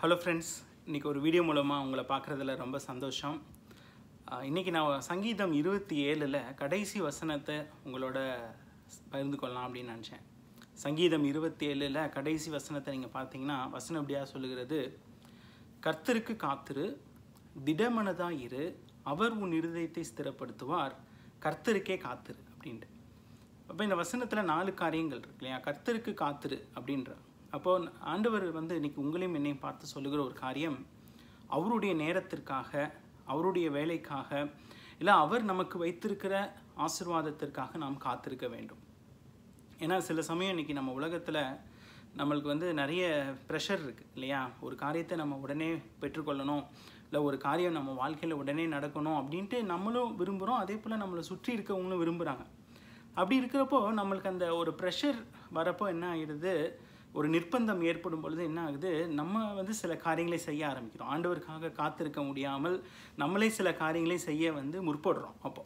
hello friends இன்றைக்கி ஒரு video மூலமாக உங்களை பார்க்குறதுல ரொம்ப சந்தோஷம் இன்றைக்கி நான் சங்கீதம் இருபத்தி ஏழில் கடைசி வசனத்தை உங்களோட பகிர்ந்து கொள்ளலாம் அப்படின்னு நினச்சேன் சங்கீதம் இருபத்தி ஏழில் கடைசி வசனத்தை நீங்கள் பார்த்தீங்கன்னா வசனம் எப்படியாக சொல்லுகிறது கர்த்தருக்கு காத்திரு திடமனதாக இரு அவர் உன் இருதயத்தை ஸ்திரப்படுத்துவார் கர்த்தருக்கே காத்திரு அப்படின்ட்டு அப்போ இந்த வசனத்தில் நாலு காரியங்கள் இருக்கு இல்லையா கர்த்தருக்கு காத்திரு அப்படின்ற அப்போது ஆண்டவர் வந்து இன்னைக்கு உங்களையும் என்னையும் பார்த்து சொல்லுகிற ஒரு காரியம் அவருடைய நேரத்திற்காக அவருடைய வேலைக்காக இல்லை அவர் நமக்கு வைத்திருக்கிற ஆசிர்வாதத்திற்காக நாம் காத்திருக்க வேண்டும் ஏன்னா சில சமயம் இன்னைக்கு நம்ம உலகத்தில் நம்மளுக்கு வந்து நிறைய ப்ரெஷர் இருக்குது இல்லையா ஒரு காரியத்தை நம்ம உடனே பெற்றுக்கொள்ளணும் இல்லை ஒரு காரியம் நம்ம வாழ்க்கையில் உடனே நடக்கணும் அப்படின்ட்டு நம்மளும் விரும்புகிறோம் அதே போல் நம்மளை சுற்றி இருக்கவங்களும் விரும்புகிறாங்க அப்படி இருக்கிறப்போ நம்மளுக்கு அந்த ஒரு ப்ரெஷர் வரப்போ என்ன ஆகிடுது ஒரு நிர்பந்தம் ஏற்படும் பொழுது என்ன ஆகுது நம்ம வந்து சில காரியங்களை செய்ய ஆரம்பிக்கிறோம் ஆண்டவருக்காக காத்திருக்க முடியாமல் நம்மளே சில காரியங்களை செய்ய வந்து முற்படுறோம் அப்போ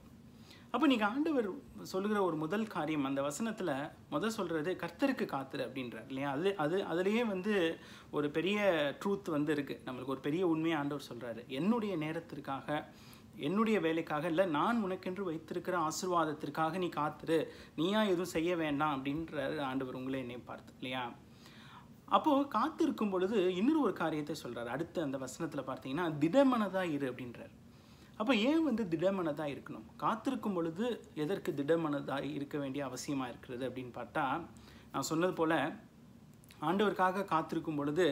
அப்போ நீங்கள் ஆண்டவர் சொல்கிற ஒரு முதல் காரியம் அந்த வசனத்தில் முதல் சொல்கிறது கர்த்தருக்கு காத்துரு அப்படின்றார் இல்லையா அது அது அதுலேயே வந்து ஒரு பெரிய ட்ரூத் வந்து இருக்குது நம்மளுக்கு ஒரு பெரிய உண்மையை ஆண்டவர் சொல்கிறாரு என்னுடைய நேரத்திற்காக என்னுடைய வேலைக்காக இல்லை நான் உனக்கென்று வைத்திருக்கிற ஆசிர்வாதத்திற்காக நீ காத்துரு நீயா எதுவும் செய்ய வேண்டாம் அப்படின்ற ஆண்டவர் உங்களே என்னை பார்த்து இல்லையா அப்போது காத்திருக்கும் பொழுது இன்னொரு ஒரு காரியத்தை சொல்கிறார் அடுத்த அந்த வசனத்தில் பார்த்தீங்கன்னா திடமனதாக இரு அப்படின்றார் அப்போ ஏன் வந்து திடமனதாக இருக்கணும் காத்திருக்கும் பொழுது எதற்கு திடமனதாக இருக்க வேண்டிய அவசியமாக இருக்கிறது அப்படின்னு பார்த்தா நான் சொன்னது போல் ஆண்டவருக்காக காத்திருக்கும் பொழுது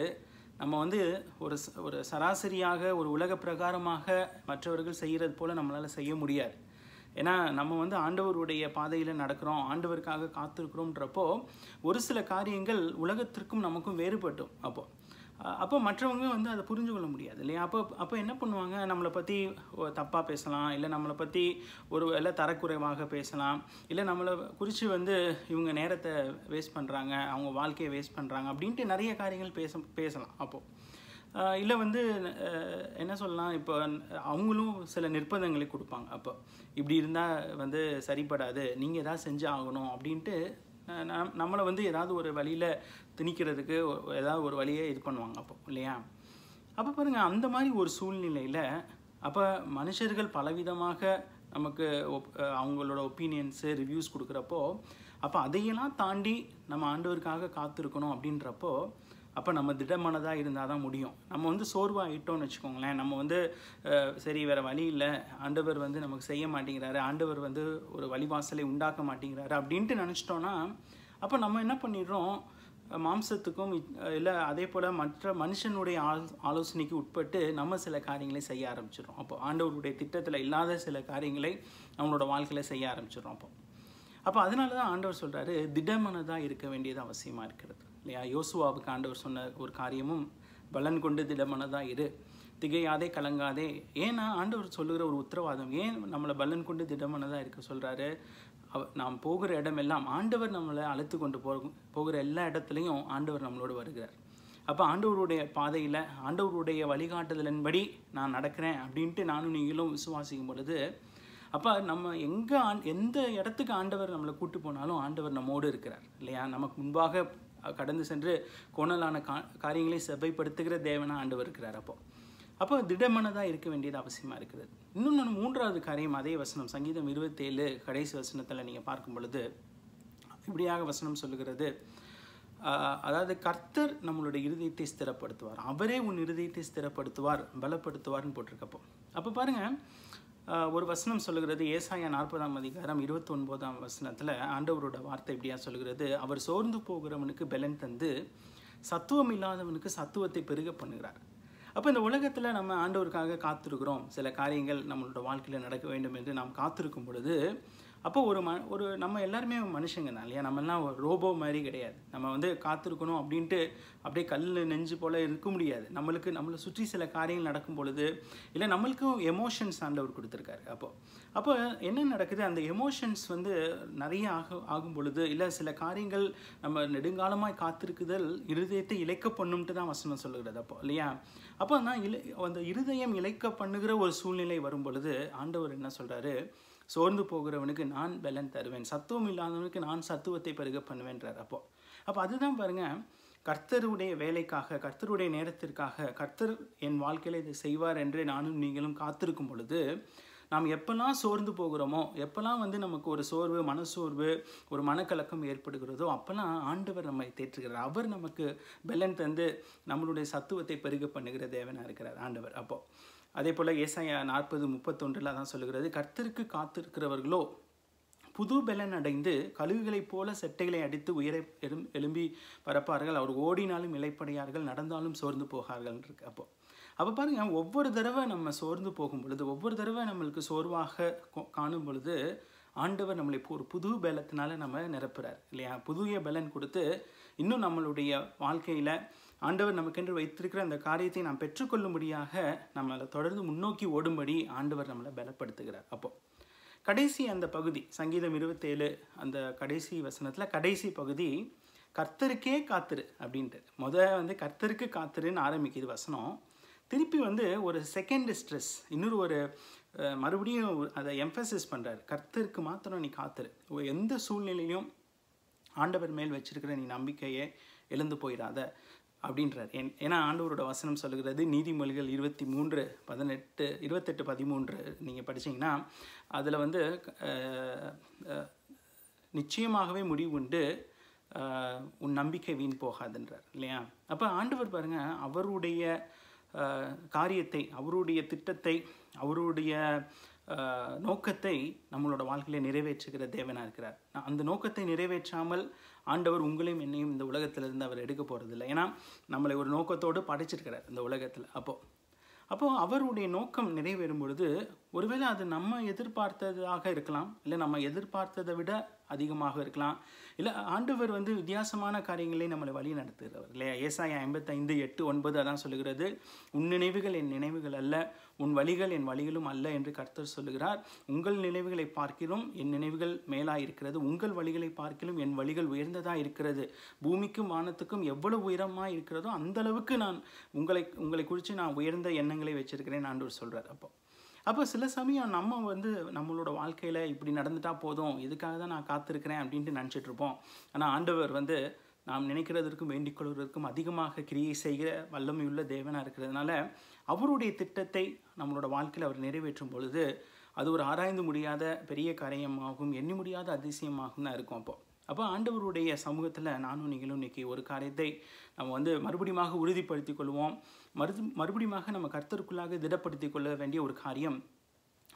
நம்ம வந்து ஒரு ஒரு சராசரியாக ஒரு உலக பிரகாரமாக மற்றவர்கள் செய்கிறது போல் நம்மளால் செய்ய முடியாது ஏன்னா நம்ம வந்து ஆண்டவருடைய பாதையில் நடக்கிறோம் ஆண்டவருக்காக காத்திருக்கிறோம்ன்றப்போ ஒரு சில காரியங்கள் உலகத்திற்கும் நமக்கும் வேறுபட்டும் அப்போது அப்போ மற்றவங்க வந்து அதை புரிஞ்சு கொள்ள முடியாது இல்லையா அப்போ அப்போ என்ன பண்ணுவாங்க நம்மளை பற்றி தப்பாக பேசலாம் இல்லை நம்மளை பற்றி ஒரு வேலை தரக்குறைவாக பேசலாம் இல்லை நம்மளை குறித்து வந்து இவங்க நேரத்தை வேஸ்ட் பண்ணுறாங்க அவங்க வாழ்க்கையை வேஸ்ட் பண்ணுறாங்க அப்படின்ட்டு நிறைய காரியங்கள் பேச பேசலாம் அப்போது இல்லை வந்து என்ன சொல்லலாம் இப்போ அவங்களும் சில நிர்பந்தங்களை கொடுப்பாங்க அப்போ இப்படி இருந்தால் வந்து சரிப்படாது நீங்கள் எதாவது செஞ்சு ஆகணும் அப்படின்ட்டு நம்மளை வந்து ஏதாவது ஒரு வழியில் திணிக்கிறதுக்கு ஏதாவது ஒரு வழியை இது பண்ணுவாங்க அப்போ இல்லையா அப்போ பாருங்கள் அந்த மாதிரி ஒரு சூழ்நிலையில் அப்போ மனுஷர்கள் பலவிதமாக நமக்கு அவங்களோட ஒப்பீனியன்ஸு ரிவ்யூஸ் கொடுக்குறப்போ அப்போ அதையெல்லாம் தாண்டி நம்ம ஆண்டவருக்காக காத்திருக்கணும் அப்படின்றப்போ அப்போ நம்ம திடமானதாக இருந்தால் தான் முடியும் நம்ம வந்து சோர்வாகிட்டோம்னு வச்சுக்கோங்களேன் நம்ம வந்து சரி வேறு வழி இல்லை ஆண்டவர் வந்து நமக்கு செய்ய மாட்டேங்கிறாரு ஆண்டவர் வந்து ஒரு வழிவாசலை உண்டாக்க மாட்டேங்கிறாரு அப்படின்ட்டு நினச்சிட்டோன்னா அப்போ நம்ம என்ன பண்ணிடுறோம் மாம்சத்துக்கும் இல்லை அதே போல் மற்ற மனுஷனுடைய ஆலோசனைக்கு உட்பட்டு நம்ம சில காரியங்களை செய்ய ஆரம்பிச்சிடும் அப்போ ஆண்டவருடைய திட்டத்தில் இல்லாத சில காரியங்களை நம்மளோட வாழ்க்கையில் செய்ய ஆரம்பிச்சிடும் அப்போ அப்போ அதனால தான் ஆண்டவர் சொல்கிறாரு திடமனதாக இருக்க வேண்டியது அவசியமாக இருக்கிறது இல்லையா யோசுவாவுக்கு ஆண்டவர் சொன்ன ஒரு காரியமும் பலன் கொண்டு திடமனதாக இரு திகையாதே கலங்காதே ஏன்னா ஆண்டவர் சொல்லுகிற ஒரு உத்தரவாதம் ஏன் நம்மளை பலன் கொண்டு திடமனதாக இருக்க சொல்கிறாரு அவ நாம் போகிற இடமெல்லாம் ஆண்டவர் நம்மளை அழைத்து கொண்டு போ போகிற எல்லா இடத்துலையும் ஆண்டவர் நம்மளோடு வருகிறார் அப்போ ஆண்டவருடைய பாதையில் ஆண்டவருடைய வழிகாட்டுதலின்படி நான் நடக்கிறேன் அப்படின்ட்டு நானும் நீங்களும் விசுவாசிக்கும் பொழுது அப்போ நம்ம எங்கே எந்த இடத்துக்கு ஆண்டவர் நம்மளை கூட்டு போனாலும் ஆண்டவர் நம்மோடு இருக்கிறார் இல்லையா நமக்கு முன்பாக கடந்து சென்று கோணலான கா காரியங்களை செவ்வைப்படுத்துகிற தேவனாக ஆண்டவர் இருக்கிறார் அப்போ அப்போ திடமனதாக இருக்க வேண்டியது அவசியமாக இருக்கிறது இன்னொன்று மூன்றாவது காரியம் அதே வசனம் சங்கீதம் இருபத்தேழு கடைசி வசனத்தில் நீங்கள் பார்க்கும் பொழுது இப்படியாக வசனம் சொல்லுகிறது அதாவது கர்த்தர் நம்மளுடைய இருதயத்தை ஸ்திரப்படுத்துவார் அவரே உன் இருதயத்தை ஸ்திரப்படுத்துவார் பலப்படுத்துவார்னு போட்டிருக்கப்போ அப்போ பாருங்கள் ஒரு வசனம் சொல்லுகிறது ஏசாயா நாற்பதாம் அதிகாரம் இருபத்தி ஒன்பதாம் வசனத்தில் ஆண்டவரோட வார்த்தை இப்படியா சொல்கிறது அவர் சோர்ந்து போகிறவனுக்கு பெலன் தந்து சத்துவம் இல்லாதவனுக்கு சத்துவத்தை பெருக பண்ணுகிறார் அப்போ இந்த உலகத்தில் நம்ம ஆண்டவருக்காக காத்திருக்கிறோம் சில காரியங்கள் நம்மளோட வாழ்க்கையில் நடக்க வேண்டும் என்று நாம் காத்திருக்கும் பொழுது அப்போ ஒரு ம ஒரு நம்ம எல்லாருமே மனுஷங்க தான் இல்லையா நம்மலாம் ஒரு ரோபோ மாதிரி கிடையாது நம்ம வந்து காத்திருக்கணும் அப்படின்ட்டு அப்படியே கல் நெஞ்சு போல் இருக்க முடியாது நம்மளுக்கு நம்மளை சுற்றி சில காரியங்கள் நடக்கும் பொழுது இல்லை நம்மளுக்கும் எமோஷன்ஸ் ஆண்டவர் கொடுத்துருக்காரு அப்போது அப்போ என்ன நடக்குது அந்த எமோஷன்ஸ் வந்து நிறைய ஆக ஆகும் பொழுது இல்லை சில காரியங்கள் நம்ம நெடுங்காலமாக காத்திருக்குதல் இருதயத்தை இழைக்க பண்ணும்ட்டு தான் வசனம் சொல்லுகிறது அப்போ இல்லையா அப்போ நான் இலை அந்த இருதயம் இழைக்க பண்ணுகிற ஒரு சூழ்நிலை வரும் பொழுது ஆண்டவர் என்ன சொல்கிறாரு சோர்ந்து போகிறவனுக்கு நான் பலன் தருவேன் சத்துவம் இல்லாதவனுக்கு நான் சத்துவத்தை பெருக பண்ணுவேன்றார் அப்போது அப்போ அதுதான் பாருங்கள் கர்த்தருடைய வேலைக்காக கர்த்தருடைய நேரத்திற்காக கர்த்தர் என் வாழ்க்கையில் இதை செய்வார் என்று நானும் நீங்களும் காத்திருக்கும் பொழுது நாம் எப்பெல்லாம் சோர்ந்து போகிறோமோ எப்பெல்லாம் வந்து நமக்கு ஒரு சோர்வு மனசோர்வு ஒரு மனக்கலக்கம் ஏற்படுகிறதோ அப்பெல்லாம் ஆண்டவர் நம்மை தேற்றுகிறார் அவர் நமக்கு பெலன் தந்து நம்மளுடைய சத்துவத்தை பெருக பண்ணுகிற தேவனாக இருக்கிறார் ஆண்டவர் அப்போது அதே போல் ஏசாயா நாற்பது முப்பத்தொன்றில் அதான் சொல்லுகிறது கர்த்தருக்கு காத்திருக்கிறவர்களோ புது பலன் அடைந்து கழுகுகளைப் போல செட்டைகளை அடித்து உயர எழும் எழும்பி பரப்பார்கள் அவர் ஓடினாலும் இலைப்படையார்கள் நடந்தாலும் சோர்ந்து போகார்கள் இருக்கு அப்போ அப்போ பாருங்க ஒவ்வொரு தடவை நம்ம சோர்ந்து போகும் பொழுது ஒவ்வொரு தடவை நம்மளுக்கு சோர்வாக காணும் பொழுது ஆண்டவர் நம்மளை ஒரு புது பலத்தினால நம்ம நிரப்புறார் இல்லையா புதிய பலன் கொடுத்து இன்னும் நம்மளுடைய வாழ்க்கையில் ஆண்டவர் நமக்கென்று வைத்திருக்கிற அந்த காரியத்தை நாம் பெற்றுக்கொள்ளும்படியாக நம்மளை தொடர்ந்து முன்னோக்கி ஓடும்படி ஆண்டவர் நம்மளை பலப்படுத்துகிறார் அப்போது கடைசி அந்த பகுதி சங்கீதம் இருபத்தேழு அந்த கடைசி வசனத்தில் கடைசி பகுதி கர்த்தருக்கே காத்துரு அப்படின்ட்டு முதல் வந்து கர்த்தருக்கு காத்துருன்னு ஆரம்பிக்குது வசனம் திருப்பி வந்து ஒரு செகண்ட் ஸ்ட்ரெஸ் இன்னொரு ஒரு மறுபடியும் அதை எம்ஃபசைஸ் பண்ணுறாரு கர்த்தருக்கு மாத்திரம் நீ காத்துரு எந்த சூழ்நிலையிலும் ஆண்டவர் மேல் வச்சிருக்கிற நீ நம்பிக்கையே எழுந்து போயிடாத அப்படின்றார் என் ஏன்னா ஆண்டவரோட வசனம் சொல்லுகிறது நீதிமொழிகள் இருபத்தி மூன்று பதினெட்டு இருபத்தெட்டு பதிமூன்று நீங்கள் படித்தீங்கன்னா அதில் வந்து நிச்சயமாகவே முடிவு உண்டு உன் நம்பிக்கை வீண் போகாதுன்றார் இல்லையா அப்போ ஆண்டவர் பாருங்கள் அவருடைய காரியத்தை அவருடைய திட்டத்தை அவருடைய நோக்கத்தை நம்மளோட வாழ்க்கையில் நிறைவேற்றுகிற தேவனாக இருக்கிறார் அந்த நோக்கத்தை நிறைவேற்றாமல் ஆண்டவர் உங்களையும் என்னையும் இந்த உலகத்திலிருந்து அவர் எடுக்க போகிறதில்ல ஏன்னா நம்மளை ஒரு நோக்கத்தோடு படைச்சிருக்கிறார் இந்த உலகத்தில் அப்போது அப்போது அவருடைய நோக்கம் நிறைவேறும் பொழுது ஒருவேளை அது நம்ம எதிர்பார்த்ததாக இருக்கலாம் இல்லை நம்ம எதிர்பார்த்ததை விட அதிகமாக இருக்கலாம் இல்லை ஆண்டவர் வந்து வித்தியாசமான காரியங்களே நம்மளை வழி நடத்துகிறவர் இல்லையா ஏசாயம் ஐம்பத்தைந்து எட்டு ஒன்பது அதான் சொல்லுகிறது உன் நினைவுகள் என் நினைவுகள் அல்ல உன் வழிகள் என் வழிகளும் அல்ல என்று கர்த்தர் சொல்லுகிறார் உங்கள் நினைவுகளை பார்க்கிறோம் என் நினைவுகள் மேலாக இருக்கிறது உங்கள் வழிகளை பார்க்கிலும் என் வழிகள் உயர்ந்ததாக இருக்கிறது பூமிக்கும் வானத்துக்கும் எவ்வளவு உயரமாக இருக்கிறதோ அந்தளவுக்கு நான் உங்களை உங்களை குறித்து நான் உயர்ந்த எண்ணங்களை வச்சிருக்கிறேன் ஆண்டவர் சொல்கிறார் அப்போ அப்போ சில சமயம் நம்ம வந்து நம்மளோட வாழ்க்கையில் இப்படி நடந்துட்டால் போதும் இதுக்காக தான் நான் காத்திருக்கிறேன் அப்படின்ட்டு நினச்சிட்ருப்போம் ஆனால் ஆண்டவர் வந்து நாம் நினைக்கிறதற்கும் வேண்டிக்கொள்வதற்கும் அதிகமாக கிரியை செய்கிற வல்லமையுள்ள தேவனாக இருக்கிறதுனால அவருடைய திட்டத்தை நம்மளோட வாழ்க்கையில் அவர் நிறைவேற்றும் பொழுது அது ஒரு ஆராய்ந்து முடியாத பெரிய காரியமாகவும் எண்ணி முடியாத அதிசயமாகவும் தான் இருக்கும் அப்போது அப்போ ஆண்டவருடைய சமூகத்தில் நானும் நீங்களும் இன்றைக்கி ஒரு காரியத்தை நம்ம வந்து மறுபடியுமாக உறுதிப்படுத்தி கொள்வோம் மறு மறுபடியுமாக நம்ம கர்த்தருக்குள்ளாக திடப்படுத்தி கொள்ள வேண்டிய ஒரு காரியம்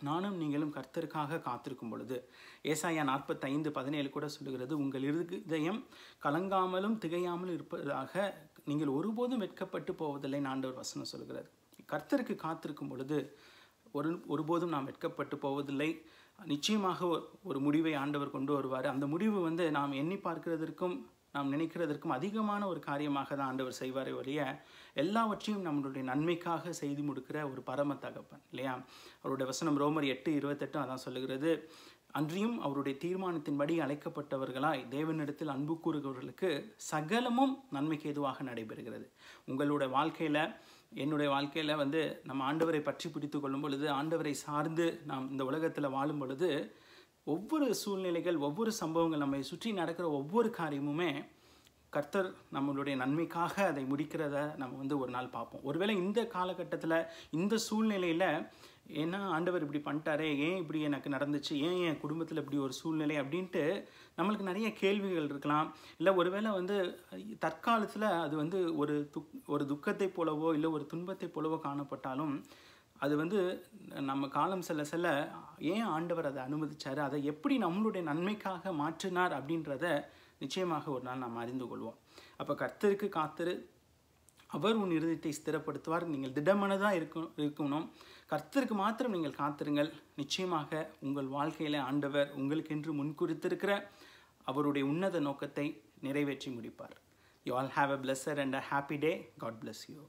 நானும் நீங்களும் கர்த்தருக்காக காத்திருக்கும் பொழுது ஏசாயா நாற்பத்தைந்து பதினேழு கூட சொல்லுகிறது உங்கள் இருதயம் கலங்காமலும் திகையாமலும் இருப்பதாக நீங்கள் ஒருபோதும் வெட்கப்பட்டு போவதில்லை நான் ஆண்டவர் வசனம் சொல்கிறது கர்த்தருக்கு காத்திருக்கும் பொழுது ஒரு ஒருபோதும் நாம் வெட்கப்பட்டு போவதில்லை நிச்சயமாக ஒரு முடிவை ஆண்டவர் கொண்டு வருவார் அந்த முடிவு வந்து நாம் எண்ணி பார்க்கிறதற்கும் நாம் நினைக்கிறதற்கும் அதிகமான ஒரு காரியமாக தான் ஆண்டவர் செய்வார் ஒழிய எல்லாவற்றையும் நம்மளுடைய நன்மைக்காக செய்து முடிக்கிற ஒரு பரம தகப்பன் இல்லையா அவருடைய வசனம் ரோமர் எட்டு இருபத்தெட்டு அதான் சொல்லுகிறது அன்றியும் அவருடைய தீர்மானத்தின்படி அழைக்கப்பட்டவர்களாய் தேவனிடத்தில் அன்பு கூறுகிறவர்களுக்கு சகலமும் நன்மைக்கு எதுவாக நடைபெறுகிறது உங்களோட வாழ்க்கையில் என்னுடைய வாழ்க்கையில் வந்து நம்ம ஆண்டவரை பற்றி பிடித்து கொள்ளும் பொழுது ஆண்டவரை சார்ந்து நாம் இந்த உலகத்தில் வாழும் பொழுது ஒவ்வொரு சூழ்நிலைகள் ஒவ்வொரு சம்பவங்கள் நம்மை சுற்றி நடக்கிற ஒவ்வொரு காரியமுமே கர்த்தர் நம்மளுடைய நன்மைக்காக அதை முடிக்கிறத நம்ம வந்து ஒரு நாள் பார்ப்போம் ஒருவேளை இந்த காலகட்டத்தில் இந்த சூழ்நிலையில் ஏன்னா ஆண்டவர் இப்படி பண்ணிட்டாரே ஏன் இப்படி எனக்கு நடந்துச்சு ஏன் என் குடும்பத்தில் இப்படி ஒரு சூழ்நிலை அப்படின்ட்டு நம்மளுக்கு நிறைய கேள்விகள் இருக்கலாம் இல்லை ஒருவேளை வந்து தற்காலத்தில் அது வந்து ஒரு துக் ஒரு துக்கத்தை போலவோ இல்லை ஒரு துன்பத்தை போலவோ காணப்பட்டாலும் அது வந்து நம்ம காலம் செல்ல செல்ல ஏன் ஆண்டவர் அதை அனுமதித்தார் அதை எப்படி நம்மளுடைய நன்மைக்காக மாற்றினார் அப்படின்றத நிச்சயமாக ஒரு நாள் நாம் அறிந்து கொள்வோம் அப்போ கர்த்தருக்கு காத்திரு அவர் உன் இருதயத்தை ஸ்திரப்படுத்துவார் நீங்கள் திடமனதாக இருக்க இருக்கணும் கர்த்தருக்கு மாத்திரம் நீங்கள் காத்திருங்கள் நிச்சயமாக உங்கள் வாழ்க்கையில் ஆண்டவர் உங்களுக்கென்று முன்குறித்திருக்கிற அவருடைய உன்னத நோக்கத்தை நிறைவேற்றி முடிப்பார் you all have a pleasure and a happy day God bless you